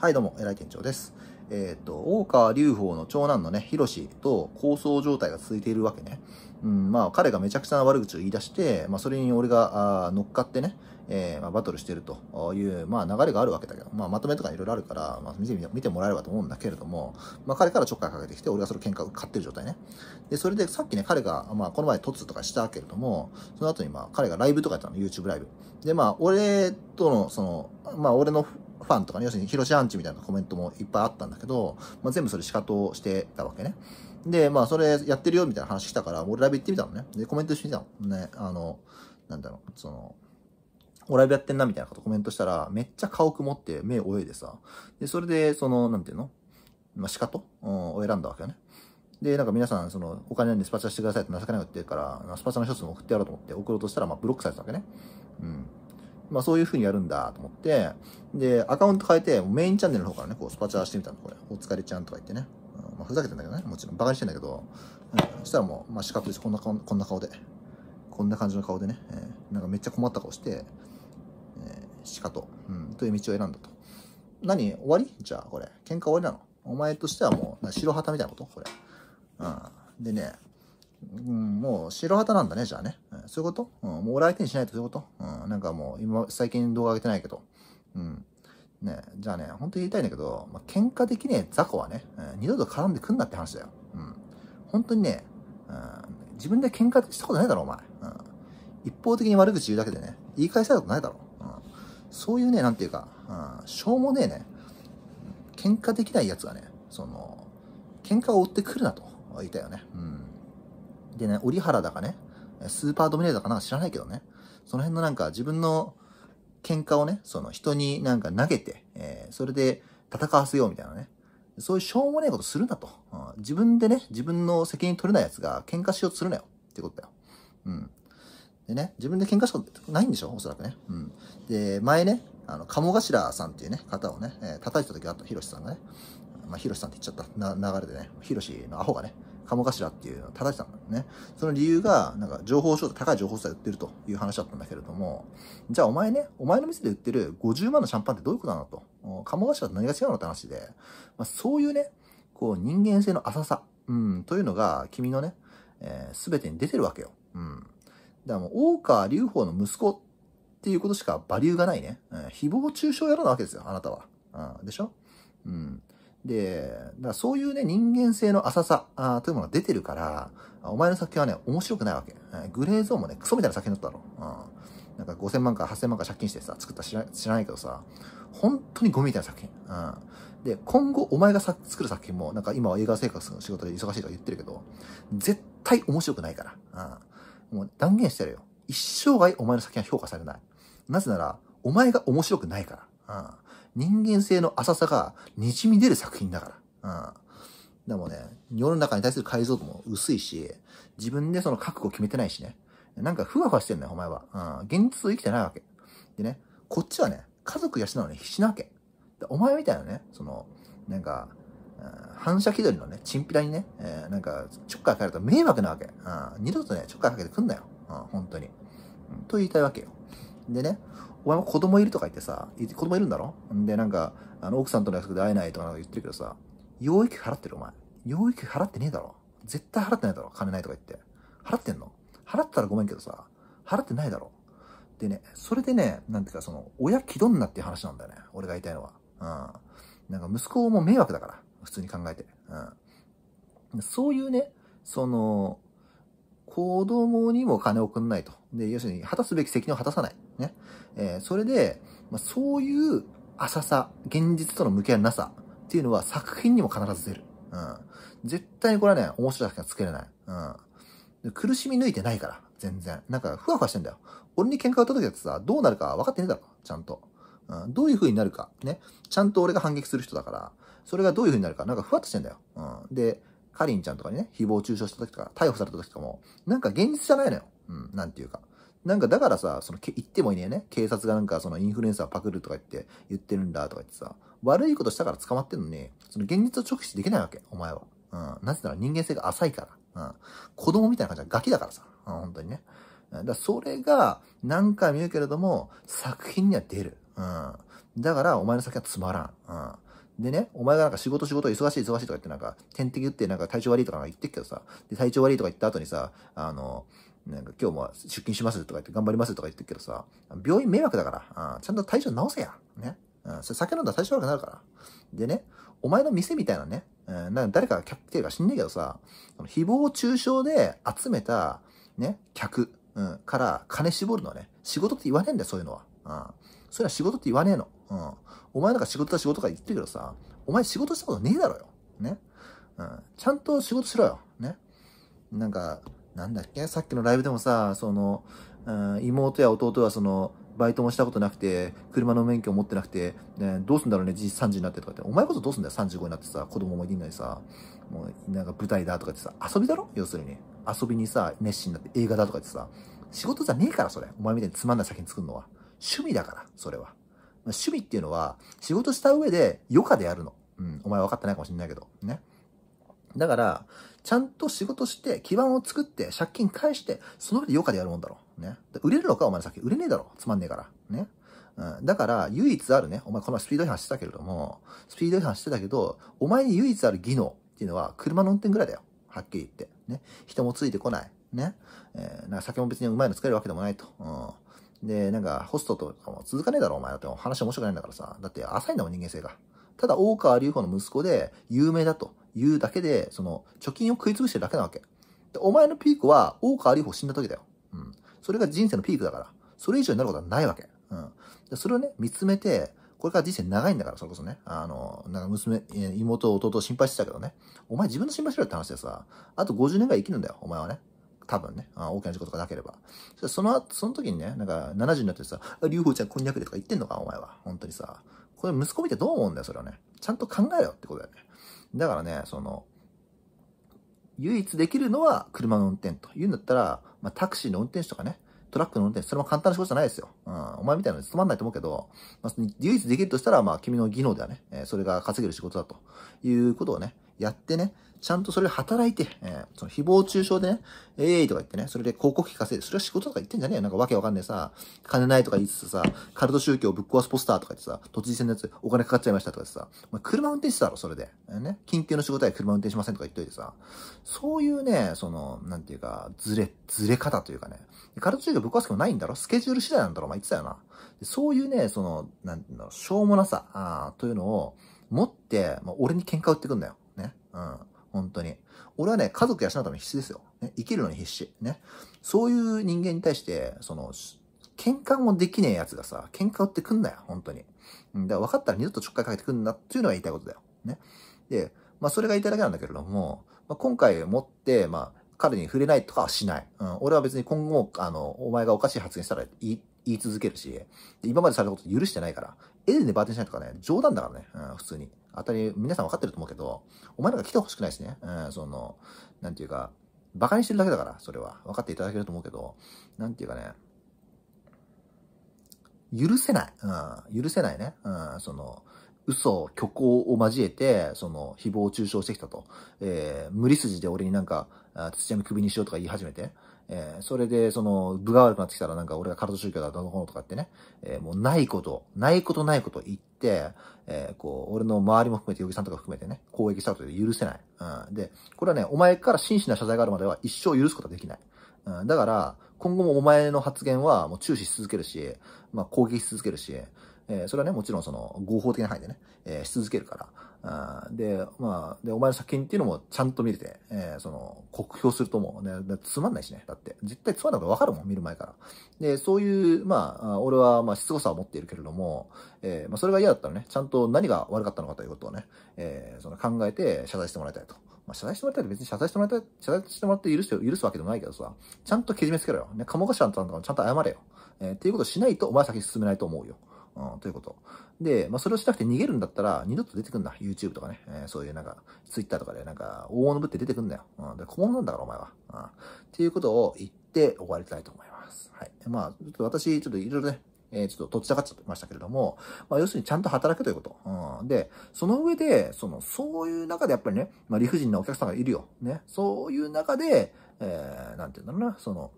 はい、どうも、偉い店長です。えっ、ー、と、大川隆法の長男のね、ロシと抗争状態が続いているわけね。うん、まあ、彼がめちゃくちゃな悪口を言い出して、まあ、それに俺があ乗っかってね、えー、まあ、バトルしてるという、まあ、流れがあるわけだけど、まあ、まとめとかいろいろあるから、まあ、見て、見てもらえればと思うんだけれども、まあ、彼からちょっかいかけてきて、俺がその喧嘩を買ってる状態ね。で、それでさっきね、彼が、まあ、この前突とかしたけれども、その後にまあ、彼がライブとかやったの、YouTube ライブ。で、まあ、俺との、その、まあ、俺のファンとかね、要するに広島アンチみたいなコメントもいっぱいあったんだけど、まあ、全部それ仕方してたわけね。で、まあ、それやってるよみたいな話したから、俺ライブ行ってみたのね。で、コメントしてみたの。ね、あの、なんだろう、その、おライブやってんなみたいなことコメントしたら、めっちゃ顔曇って目泳いでさ。で、それで、その、なんていうのまあ、仕方、うん、を選んだわけよね。で、なんか皆さん、その、お金なんでスパチャしてくださいって情けない言ってるから、スパチャの一つも送ってやろうと思って送ろうとしたら、まあ、ブロックされたわけね。うん。まあそういう風にやるんだと思って、で、アカウント変えて、メインチャンネルの方からね、こうスパチャしてみたの、これ。お疲れちゃんとか言ってね。うん、まあふざけてんだけどね、もちろん。バカにしてんだけど、うん、そしたらもう、まあ四角です。こんな顔、こんな顔で。こんな感じの顔でね、えー、なんかめっちゃ困った顔して、えー、しかと、うん、という道を選んだと。何終わりじゃあこれ。喧嘩終わりなのお前としてはもう、白旗みたいなことこれ。うん。でね、うん、もう白旗なんだね、じゃあね。そういうこと、うん、もう俺相手にしないとそういうこと、うん、なんかもう、今、最近動画上げてないけど、うん。ね、じゃあね、本当に言いたいんだけど、まあ、喧嘩できねえ雑魚はね、えー、二度と絡んでくんなって話だよ。うん。本当にね、うん、自分で喧嘩したことないだろ、お前。うん。一方的に悪口言うだけでね、言い返したことないだろ。うん。そういうね、なんていうか、うん、しょうもねえね、喧嘩できない奴はね、その、喧嘩を追ってくるなと言いたいよね。うん。でね、折原だかね、スーパードミネーターかなんか知らないけどね、その辺のなんか自分の喧嘩をね、その人になんか投げて、えー、それで戦わせようみたいなね。そういうしょうもないことするなと、うん。自分でね、自分の責任取れない奴が喧嘩しようとするなよ。ってことだよ。うん。でね、自分で喧嘩したことないんでしょおそらくね。うん。で、前ね、あの、鴨頭さんっていうね、方をね、えー、叩いた時があった、ヒロシさんがね。まあ、ヒロシさんって言っちゃった。な、流れでね。ヒロシのアホがね、鴨頭っていうのを叩いてたんだよね。その理由が、なんか情報商材、高い情報商材売ってるという話だったんだけれども、じゃあお前ね、お前の店で売ってる50万のシャンパンってどういうことなのと。鴨頭と何が違うのって話で、まあ、そういうね、こう人間性の浅さ、うん、というのが君のね、えー、てに出てるわけよ。うん。だからもう、大川隆法の息子っていうことしかバリューがないね。うん、誹謗中傷やらなわけですよ、あなたは。うん、でしょうん。で、だそういうね、人間性の浅さあというものが出てるから、お前の作品はね、面白くないわけ。グレーゾーンもね、クソみたいな作品だったろ。うん、なんか5000万か8000万か借金してさ、作った知ら知らないけどさ、本当にゴミみたいな作品。うん、で、今後お前が作る作品も、なんか今は映画生活の仕事で忙しいとか言ってるけど、絶対面白くないから。うん、もう断言してるよ。一生涯お前の作品は評価されない。なぜなら、お前が面白くないから。うん人間性の浅さが滲み出る作品だから。うん。でもね、世の中に対する解像度も薄いし、自分でその覚悟決めてないしね。なんかふわふわしてんだよ、お前は。うん。現実を生きてないわけ。でね、こっちはね、家族養うのに必死なわけ。お前みたいなね、その、なんか、反射気取りのね、チンピラにね、えー、なんか、ちょっかいかけると迷惑なわけ。うん、二度とね、ちょっかいかけてくんなよ。うん、本当に、うん。と言いたいわけよ。でね、お前も子供いるとか言ってさ、子供いるんだろんで、なんか、あの、奥さんとの約束で会えないとかなんか言ってるけどさ、養育費払ってるお前。養育費払ってねえだろ。絶対払ってないだろ。金ないとか言って。払ってんの払ったらごめんけどさ、払ってないだろ。でね、それでね、なんていうか、その、親気取んなっていう話なんだよね。俺が言いたいのは。うん。なんか息子も迷惑だから。普通に考えて。うん。そういうね、その、子供にも金を送んないと。で、要するに、果たすべき責任を果たさない。ね。えー、それで、まあ、そういう浅さ、現実との向き合いなさっていうのは作品にも必ず出る。うん。絶対にこれはね、面白い作品は作れない。うん。苦しみ抜いてないから、全然。なんか、ふわふわしてんだよ。俺に喧嘩を打った時だってさ、どうなるか分かってねえだろ、ちゃんと。うん、どういう風になるか。ね。ちゃんと俺が反撃する人だから、それがどういう風になるか、なんかふわっとしてんだよ。うん。で、カリンちゃんとかにね、誹謗中傷した時とか、逮捕された時とかも、なんか現実じゃないのよ。うん、なんていうか。なんかだからさ、その言ってもいねえね。警察がなんかそのインフルエンサーパクるとか言って言ってるんだとか言ってさ、悪いことしたから捕まってんのに、その現実を直視できないわけ、お前は。うん。なぜなら人間性が浅いから。うん。子供みたいな感じはガキだからさ。うん、本当にね。だからそれが何回も言うけれども、作品には出る。うん。だからお前の先はつまらん。うん。でね、お前がなんか仕事仕事忙しい忙しいとか言ってなんか、点滴打ってなんか体調悪いとか言ってっけどさ、で、体調悪いとか言った後にさ、あの、なんか今日も出勤しますとか言って頑張りますとか言ってるけどさ、病院迷惑だから、うん、ちゃんと体調治せや。ね。うん、酒飲んだら体調悪くなるから。でね、お前の店みたいなね、うん、なんか誰か客っていか知んねえけどさ、誹謗中傷で集めた、ね、客、うん、から金絞るのはね、仕事って言わねえんだよ、そういうのは。うん。そういうのは仕事って言わねえの。うん。お前なんか仕事だ仕事とか言ってるけどさ、お前仕事したことねえだろよ。ね。うん。ちゃんと仕事しろよ。ね。なんか、なんだっけさっきのライブでもさ、その、うん、妹や弟はその、バイトもしたことなくて、車の免許持ってなくて、ね、どうすんだろうね、3時になってとかって。お前こそどうすんだよ、35になってさ、子供もいんのにさ、もう、なんか舞台だとかってさ、遊びだろ要するに。遊びにさ、熱心になって映画だとかってさ、仕事じゃねえから、それ。お前みたいにつまんない作品作るのは。趣味だから、それは。趣味っていうのは、仕事した上で余暇でやるの。うん、お前分かってないかもしんないけど、ね。だから、ちゃんと仕事して、基盤を作って、借金返して、その上で余暇でやるもんだろ。ね。売れるのか、お前さっき。売れねえだろ。つまんねえから。ね。うん、だから、唯一あるね、お前この前スピード違反してたけれども、スピード違反してたけど、お前に唯一ある技能っていうのは、車の運転ぐらいだよ。はっきり言って。ね。人もついてこない。ね。えー、なんか酒も別にうまいの使えるわけでもないと。うん。で、なんか、ホストとかも続かねえだろ、お前だって。話面白くないんだからさ。だって、浅いんだもん、人間性が。ただ、大川隆法の息子で、有名だと。言うだけで、その、貯金を食い潰してるだけなわけ。で、お前のピークは、大川隆穂死んだ時だよ。うん。それが人生のピークだから。それ以上になることはないわけ。うん。で、それをね、見つめて、これから人生長いんだから、それこそね。あの、なんか娘、妹、弟心配してたけどね。お前自分の心配しろって話でさ、あと50年ぐらい生きるんだよ、お前はね。多分ね、あ大きな事故とかなければ。その、その時にね、なんか70になってさ、竜宝ちゃんこんにゃくでとか言ってんのか、お前は。本当にさ。これ息子見てどう思うんだよ、それはね。ちゃんと考えろってことだよね。だからね、その、唯一できるのは車の運転というんだったら、まあ、タクシーの運転手とかね、トラックの運転手、それも簡単な仕事じゃないですよ。うん、お前みたいなのつまんないと思うけど、まあ、唯一できるとしたら、まあ、君の技能ではね、えそれが稼げる仕事だということをね、やってね、ちゃんとそれ働いて、えー、その誹謗中傷でね、ええとか言ってね、それで広告費稼いで、それは仕事とか言ってんじゃねえよ。なんかわけわかんねえさ、金ないとか言いつつさ、カルト宗教ぶっ壊すポスターとか言ってさ、突然のやつお金かかっちゃいましたとか言ってさ、車運転してたろ、それで。えー、ね、緊急の仕事は車運転しませんとか言っといてさ、そういうね、その、なんていうか、ずれ、ずれ方というかね、カルト宗教ぶっ壊す気もないんだろスケジュール次第なんだろお前言ってたよな。そういうね、その、なんていうの、しょうもなさ、あというのを、持って、まあ、俺に喧嘩売ってくんだよ。うん。本当に。俺はね、家族養うために必死ですよ。ね、生きるのに必死。ね。そういう人間に対して、その、喧嘩もできねえやつがさ、喧嘩売ってくんなよ、本当に。うん、だから分かったら二度とちょっかいかけてくんなっていうのは言いたいことだよ。ね。で、まあそれが言いたいだけなんだけれども、まあ、今回もって、まあ彼に触れないとかはしない。うん、俺は別に今後も、あの、お前がおかしい発言したら言い言い続けるし、今までされたこと許してないから、絵でね、バーテンしないとかね、冗談だからね、うん、普通に。当たり、皆さん分かってると思うけど、お前なんか来てほしくないしね。うん、その、なんていうか、馬鹿にしてるだけだから、それは。分かっていただけると思うけど、なんていうかね、許せない。うん、許せないね。うん、その、嘘、虚構を交えて、その、誹謗中傷してきたと。えー、無理筋で俺になんか、土屋の首にしようとか言い始めて。えー、それで、その、部が悪くなってきたらなんか俺がカルト宗教だ、どのこのとかってね、えー、もうないこと、ないことないこと言って、えー、こう、俺の周りも含めて、ヨギさんとか含めてね、攻撃したことで許せない。うん。で、これはね、お前から真摯な謝罪があるまでは一生許すことはできない。うん。だから、今後もお前の発言はもう注視し続けるし、まあ攻撃し続けるし、えー、それはね、もちろんその合法的な範囲でね、えー、し続けるから、で、まあ、で、お前の作品っていうのもちゃんと見れて、えー、その、酷評すると思う。ね、つまんないしね。だって、絶対つまんないことわかるもん、見る前から。で、そういう、まあ、俺は、まあ、しつこさを持っているけれども、えー、まあ、それが嫌だったらね、ちゃんと何が悪かったのかということをね、えー、その考えて謝罪してもらいたいと。まあ、謝罪してもらいたい、別に謝罪してもらいた謝罪してもらって許す許すわけでもないけどさ、ちゃんとけじめつけろよ。ね、鴨頭さんとかもちゃんと謝れよ。えー、っていうことをしないと、お前先進めないと思うよ。うん、ということ。で、まあ、それをしなくて逃げるんだったら、二度と出てくんな。YouTube とかね。えー、そういうなんか、Twitter とかで、なんか、大物ぶって出てくんだよ。うん、で、小物なんだから、お前は。うん。っていうことを言って終わりたいと思います。はい。まあ、ちょっと私、ちょっといろいろね、えー、ちょっととっちらかっちゃってましたけれども、まあ、要するにちゃんと働けということ。うん、で、その上で、その、そういう中でやっぱりね、まあ、理不尽なお客さんがいるよ。ね。そういう中で、えー、なんて言うんだろうな、その、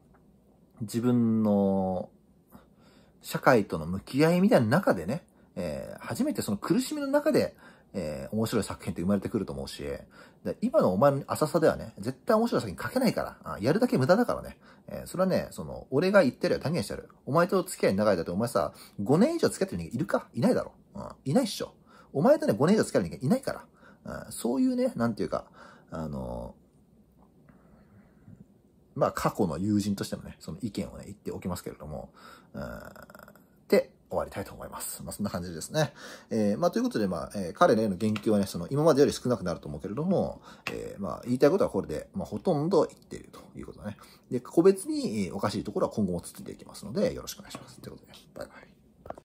自分の社会との向き合いみたいな中でね、えー、初めてその苦しみの中で、えー、面白い作品って生まれてくると思うし、今のお前の浅さではね、絶対面白い作品書けないから、やるだけ無駄だからね、えー、それはね、その、俺が言ってるよ、他言してる。お前と付き合い長いだって、お前さ、5年以上付き合ってる人いるかいないだろ、うん、いないっしょ。お前とね、5年以上付き合う人いないから、うん、そういうね、なんていうか、あのまあ、過去の友人としてのね、その意見をね、言っておきますけれども、うん、で、終わりたいと思います。まあ、そんな感じですね。えー、まあ、ということで、まあ、えー、彼らへの言及はね、その、今までより少なくなると思うけれども、えー、まあ、言いたいことはこれで、まあ、ほとんど言っているということね。で、個別におかしいところは今後も続いていきますので、よろしくお願いします。ということで、バイバイ。